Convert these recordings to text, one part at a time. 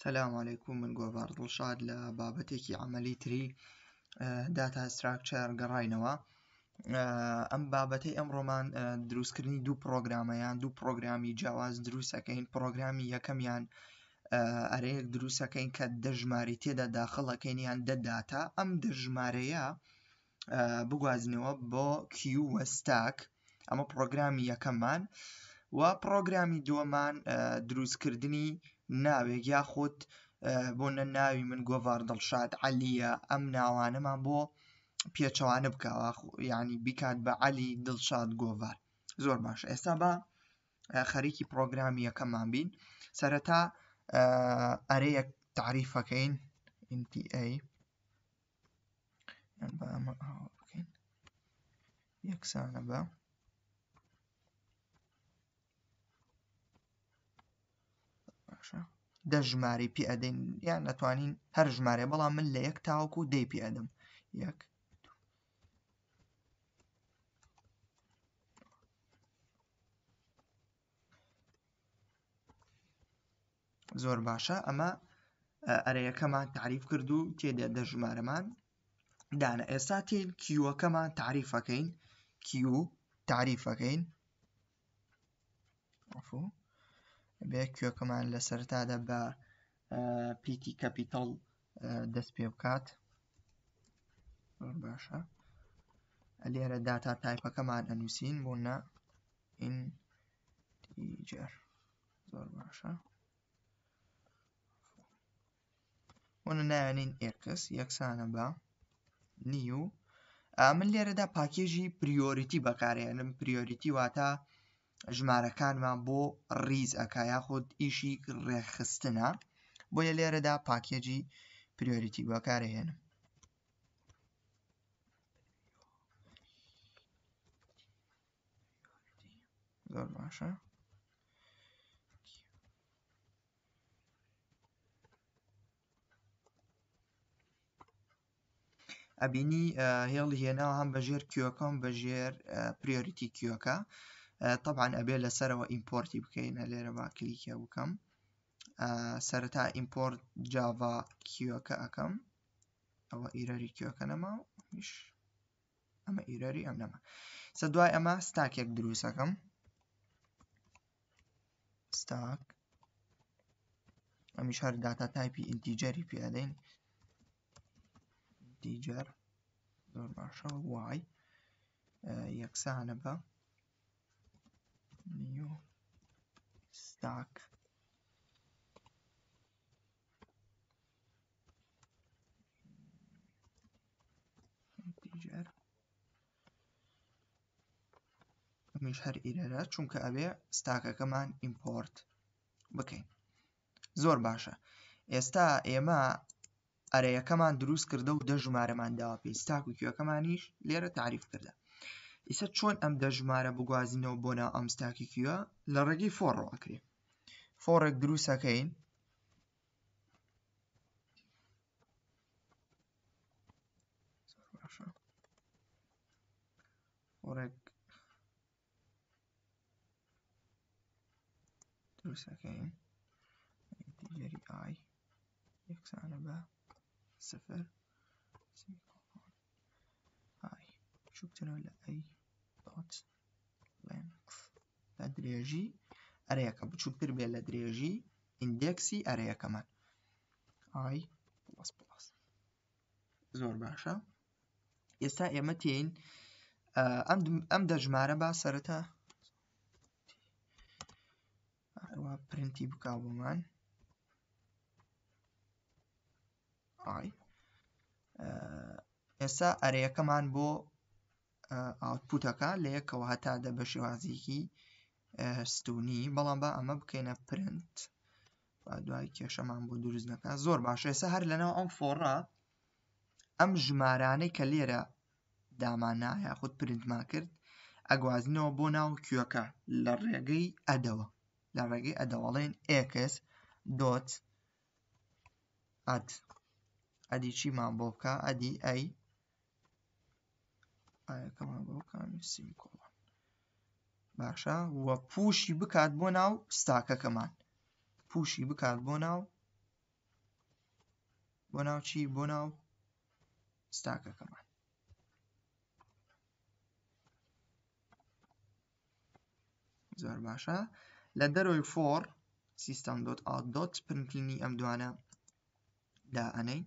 سەسلام عیکم من گۆڤار دڵشاد لە بابەتێکی ئەعملی تری داتا استراکچەر گەڕینەوە ئەم بابەتەی ئەمڕۆمان دروستکردنی دوو پرۆگرامەیان دوو پرۆگرامی جیاواز دروستەکەین پرۆگرامی یەکەمیان ئەرەیەک دروستەکەین کە دەژماری تێدا داخڵەکەینیان دەداتا ئەم دەژمارەیە بگوازنەوە بۆ کیوەستاک ئەمە پرۆگرامی یەکەممان و پرۆگرامی دووەمان دروستکردنی ناوێک یا خۆت بۆ نە ناوی من گۆڤار دڵشاد عەلیە ئەم ناوانەمان بۆ پێچەوانە بکەوە ینی بیکات بە عەلی دڵشاد گۆڤار زۆر باش ئێستا بە خەریکی پرۆگرامی یەکەممان بین سەرەتا ئەرەیەک تعریفەکەین NTA بکەین یەکسانە بە دە ژماری پی ئەدەین یان نەتوانین هەر ژمارە بەڵام من لە یەک تاوەکو دەی پی ئەدەم یەک زۆر باشە ئەمە ئەرەیەکەمان تعریف کرد و تێدا دە ژمارەمان دانا ئێستا تێن کیوەکەمان تعریفەکەین کیو تعریفەکەین ئەفۆ بێ کوێکەمان لە سەرتادا بە پیتی کەپیتڵ دەست پێ بکات باشە لێرە داتا تایپەکەمان ئەنووسین بۆ نە ئینجر زۆر باشە وەنە نایێنین ئێکس یەکسانە بە نیو من لێرەدا پاکێژی پریۆریتی بەکارێنم پریۆریتی واتە ژمارەکانمان بۆ ڕیز ئەکا یاخود ئیشی ڕێخستنە بۆیە لێرەدا پاکێجی پریۆریتی بەکارهێنم زۆر باشە ئەبینی هێڵی هێناوە هەم بەژێر کیۆکۆم بەژێر پریۆریتی کیۆکە آه، طبعا ابي له سره و امبورت بكين على ربا كليك بكم آه، سرتا امبورت جافا كيو كاكم او ايراري كيو كنما مش اما ايراري ام نما سدواي اما stack يك دروسكم stack امش هر داتا تايبي انتجري في ادين انتجر دور باشا واي يكسانبا اه new stack integer ئەمیش هەر ئیرەرە چونکە ئەوێ ستاکەکەمان ئیمپۆرت بکەین زۆر باشە ئێستا ئێمە ئەرەیەکەمان دروست کردە و دە ژمارەمان داوا پێی ستاک و کوێەکەمانیش لێرە تعریف کردە ئیسا چۆن ئەم دەژمارە بگوازینەوە بۆ نا ئەم ستاکی کیوە لە ڕێگەی فۆڕ ئەکرێ فۆڕێک دروستەکەین فۆڕێک دروستەکەین دیگەری ئای یەکسانە بە سفر چوبتنەوە لە ئەی کۆت لە درێژی ئەرەیەەکە بچووکتر بێ لە درێژی ئیندێکسی ئەرەیەەکەمان ئای زۆر باشە ئێستا ئێمە تین ئەم دەژمارە با سەرەتا پرنتی بک بۆمان ئای ئێستا ئەرەیەەکەمان بۆ ئاوتپوتەکە لە یەکەوە هەتا دە بە شێوازیکی ستونی بەڵام بە ئەمە بکەینە پرنت دوای کێشەمان بۆ دروستنەکە زۆر باشە ێسە هەر لەناو ئەم فۆڕە ئەم ژمارانەی کە لێرە دامانا یاخود پرنتما کرد ئەگوازنەوە بۆ ناو کوێەکە لە ڕێگەی ئەدەوە لە ڕێگەی ئەدەوەڵێن ئکس دۆت ئەد ئەدی چیمان بۆ بکە ئەدی ئەی ئاەکەمان بۆ کامیسی کۆڵان باشە وە پوشی بکات بۆ ناو ستاکەکەمان پوشی بکات بۆ ناو بۆ ناو چی بۆ ناو ستاکەکەمان زۆر باشە لە دەرۆی فۆر سیستم دۆت ئاوت دۆت پرنتینی ئەم دوانە دا ئەنەی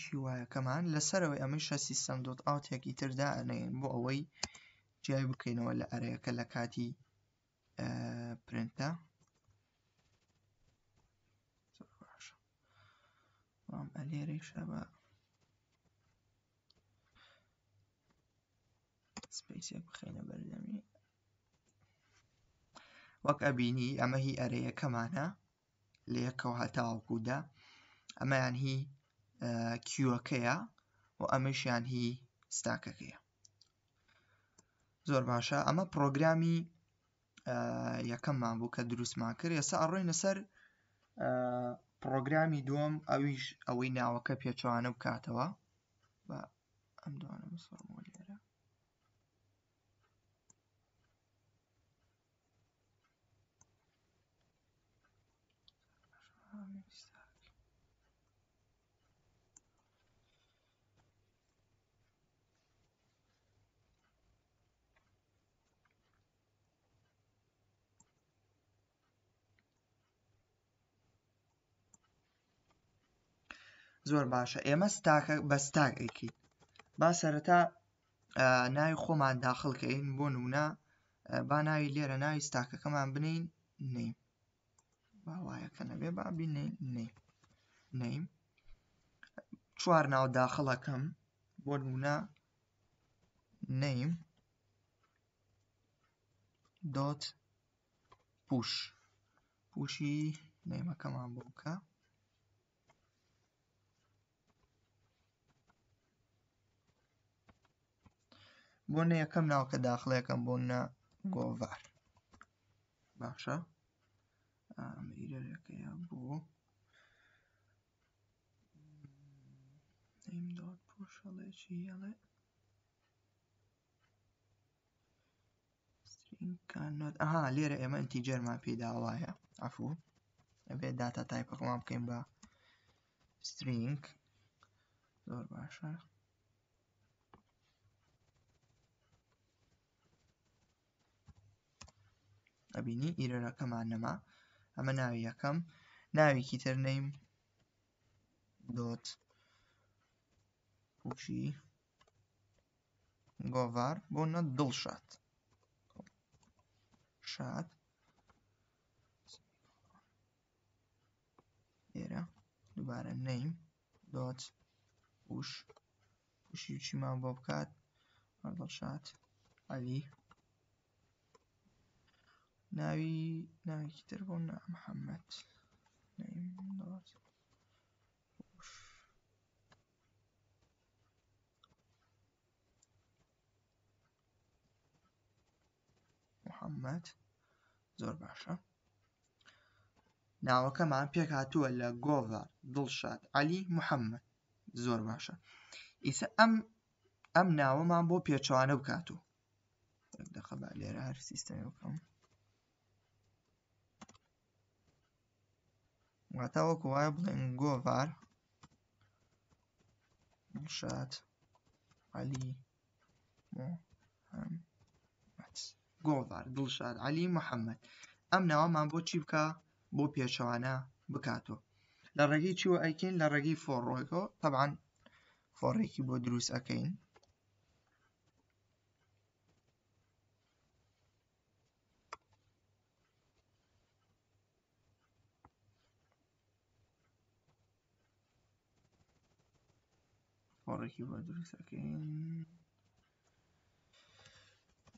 ئەمیشی وایە کەمان لەسەرەوەی ئەمە شەسی سندوت ئاوتێکی تردا ئەنێن بۆ ئەوەی جیای بکەینەوە لە ئەرەیەەکە لە کاتی پرنتە ئەلێرەی شەبە سپیسێک بخینە بەردەمی وەک ئەبینی ئەمە هی ئەرەیەکەمانە لە یەکەوە هەتاوەکودا ئەمەیان هی کیوەکەیە و ئەمەشیان هی ستاکەکەیە زۆر باشە ئەمە پرۆگرامی یەکەممان بوو کە دروستمان کرد ێستا ئەڕۆینە سەر پرۆگرامی دووەم ئەویش ئەوەی ناوەکە پێچوانە بکاتەوە بە ئەم دوانە زۆر باشە ئێمە ستاکە بە ستاکێکی با سەرەتا ناوی خۆمان داخڵکەین بۆ نونا با ناوی لێرە ناوی ستاکەکەمان بنین نیم باوایەکە نەبێ بابی نیم نیم چوار ناو داخڵەکەم بۆ نونا نیم دۆت پوش پوشی نێمەکەمان بۆکە بۆنە یەکەم ناوکە داخڵەکەم بۆنە گۆڤار باشە ئامریرەکەیە بۆ نمداد پۆشەڵێکی یەڵێ ئەها لێرە ئێمە ئەتیجەرمان پێداوایە ئەفوو ئەبێ داتا تایپەکەمان بکەین بە سترینگ زۆر باشە ئەبینی ئیرەرەکەمان نەما ئەمە ناوی یەکەم ناویکی تر نیم دۆت پوچی گۆڤار بۆ نە شات شات ئێرە دووبارە نیم دۆت پوش پوشی چیمان بۆ بکات هەردڵشات علی ناوی ناوێکی تر بۆ محەممەد محەممەد زۆر باشە ناوەکەمان پێک هاتووە لە گۆڤار دڵشاد علی محەممەد زۆر باشە ئیسە ئەم ئەم ناوەمان بۆ پێچوانە بکاتوو دەخەبات لێرە هەر سیستەمی بکەم Gata okulayblığın go var. Dilşat Ali Muhammed go var. Dilşat Ali ئەم ناوەمان بۆ چی بکە بۆ پێچەوانە بکاتەوە لە ڕێگەی چیوە ئەیکەین لە ڕێگەی فۆڕۆیەوە فۆڕێکی بۆ دروست for keyboard درس again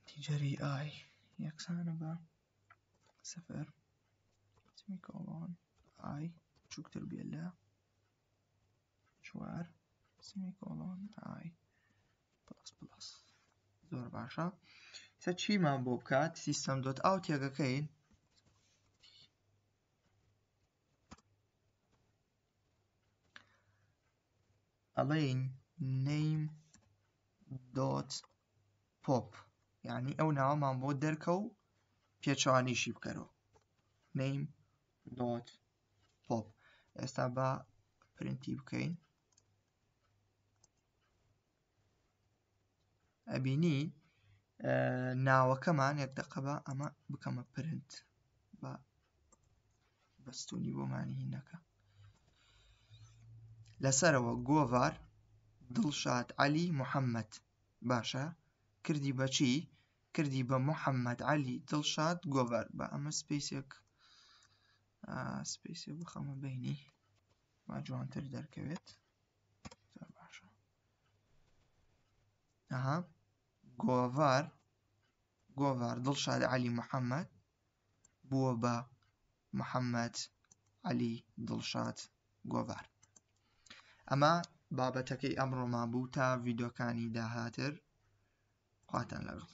تجاري اي يكسان بقى صفر سمي كولون اي شو كتر بيلا مشوار سمي كولون اي بلس بلس زور باشا تشي مع بوبكات سيستم دوت اوت يا كاين Elaine name dot pop یعنی ئەو ناوەمان بۆ دەرکە و پێچوانیشی بکەرەوە name dot pop ئێستا بە پرنتی بکەین ئەبینی ناوەکەمان یەکدەقە بە ئەمە بکەمە پرنت بە بەستونی بۆمانی هینەکە لەسەرەوە گۆڤار دلشاد علي دڵشاد عەلی محەممەد باشە کردی بەچی علي دلشاد محەممەد با اما سبيسيك آه سبيسيك سپیسێک بيني ما جوان تر در كويت باشا اها گۆڤار گۆڤار دلشاد علي محمد بو با محمد علي دلشاد گۆڤار اما بابەتەکەی ئەمڕۆمان بوو تا ڤیددیوکانی داهاتر خواتان لەگەڵ